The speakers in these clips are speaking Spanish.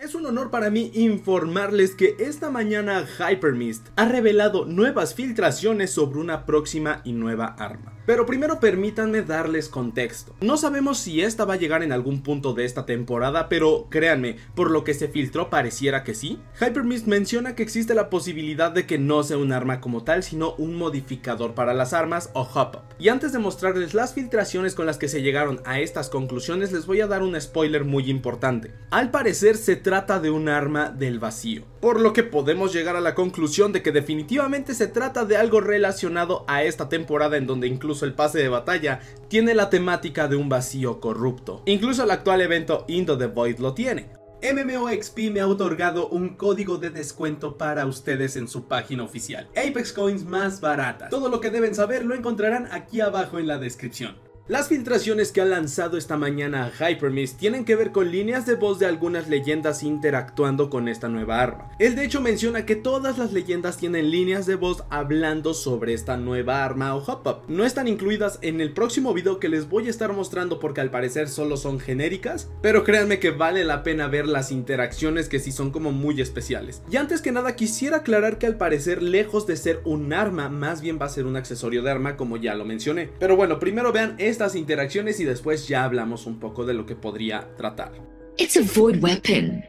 Es un honor para mí informarles que esta mañana Hypermist ha revelado nuevas filtraciones sobre una próxima y nueva arma. Pero primero permítanme darles contexto. No sabemos si esta va a llegar en algún punto de esta temporada, pero créanme, por lo que se filtró pareciera que sí. Hypermist menciona que existe la posibilidad de que no sea un arma como tal, sino un modificador para las armas o hop-up. Y antes de mostrarles las filtraciones con las que se llegaron a estas conclusiones, les voy a dar un spoiler muy importante. Al parecer se trata de un arma del vacío, por lo que podemos llegar a la conclusión de que definitivamente se trata de algo relacionado a esta temporada en donde incluso el pase de batalla, tiene la temática de un vacío corrupto. Incluso el actual evento Indo the Void lo tiene. MMOXP me ha otorgado un código de descuento para ustedes en su página oficial. Apex Coins más barata. Todo lo que deben saber lo encontrarán aquí abajo en la descripción. Las filtraciones que ha lanzado esta mañana Hypermiss tienen que ver con líneas de voz de algunas leyendas interactuando con esta nueva arma. Él de hecho menciona que todas las leyendas tienen líneas de voz hablando sobre esta nueva arma o hop-up. No están incluidas en el próximo video que les voy a estar mostrando porque al parecer solo son genéricas, pero créanme que vale la pena ver las interacciones que sí son como muy especiales. Y antes que nada quisiera aclarar que al parecer lejos de ser un arma, más bien va a ser un accesorio de arma como ya lo mencioné. Pero bueno, primero vean este estas interacciones y después ya hablamos un poco de lo que podría tratar. It's a void weapon.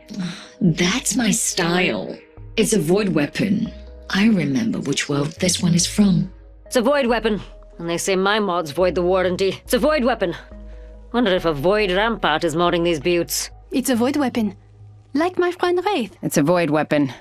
That's my style. It's a void weapon. I remember which world this one is from. It's a void weapon, and they say my mods void the warranty. It's a void weapon. Wonder if a void rampart is modding these buttes. It's a void weapon, like my friend Wraith. It's a void weapon.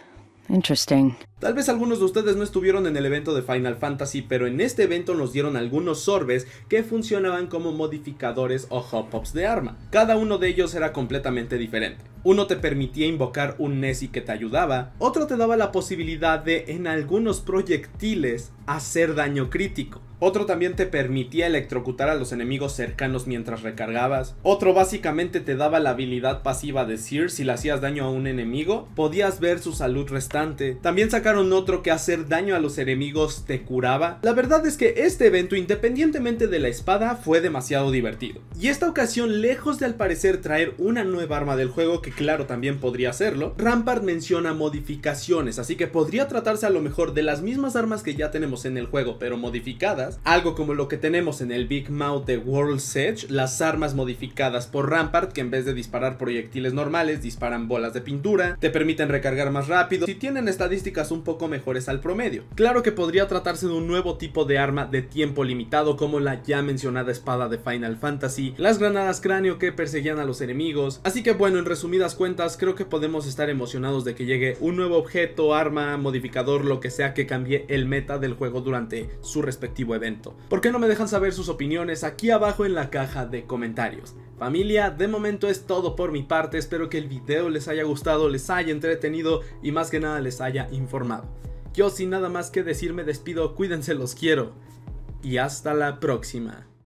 Interesting. Tal vez algunos de ustedes no estuvieron en el evento de Final Fantasy, pero en este evento nos dieron algunos sorbes que funcionaban como modificadores o hop-ups de arma. Cada uno de ellos era completamente diferente. Uno te permitía invocar un Nessie que te ayudaba, otro te daba la posibilidad de, en algunos proyectiles, hacer daño crítico. Otro también te permitía electrocutar a los enemigos cercanos mientras recargabas. Otro básicamente te daba la habilidad pasiva de Seer si le hacías daño a un enemigo, podías ver su salud restante. También sacaron otro que hacer daño a los enemigos te curaba. La verdad es que este evento, independientemente de la espada, fue demasiado divertido. Y esta ocasión, lejos de al parecer traer una nueva arma del juego, que claro también podría hacerlo, Rampart menciona modificaciones, así que podría tratarse a lo mejor de las mismas armas que ya tenemos en el juego, pero modificadas algo como lo que tenemos en el Big Mouth de World's Edge, las armas modificadas por Rampart que en vez de disparar proyectiles normales disparan bolas de pintura, te permiten recargar más rápido Y tienen estadísticas un poco mejores al promedio. Claro que podría tratarse de un nuevo tipo de arma de tiempo limitado como la ya mencionada espada de Final Fantasy, las granadas cráneo que perseguían a los enemigos, así que bueno en resumidas cuentas creo que podemos estar emocionados de que llegue un nuevo objeto, arma, modificador, lo que sea que cambie el meta del juego durante su respectivo evento evento. ¿Por qué no me dejan saber sus opiniones aquí abajo en la caja de comentarios? Familia, de momento es todo por mi parte, espero que el video les haya gustado, les haya entretenido y más que nada les haya informado. Yo sin nada más que decir me despido, cuídense, los quiero y hasta la próxima.